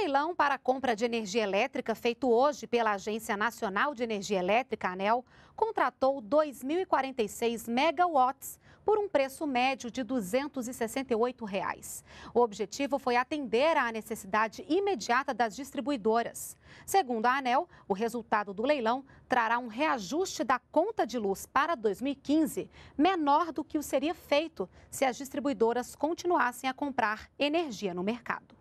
leilão para a compra de energia elétrica feito hoje pela Agência Nacional de Energia Elétrica, ANEL, contratou 2.046 megawatts por um preço médio de R$ 268. Reais. O objetivo foi atender à necessidade imediata das distribuidoras. Segundo a ANEL, o resultado do leilão trará um reajuste da conta de luz para 2015 menor do que o seria feito se as distribuidoras continuassem a comprar energia no mercado.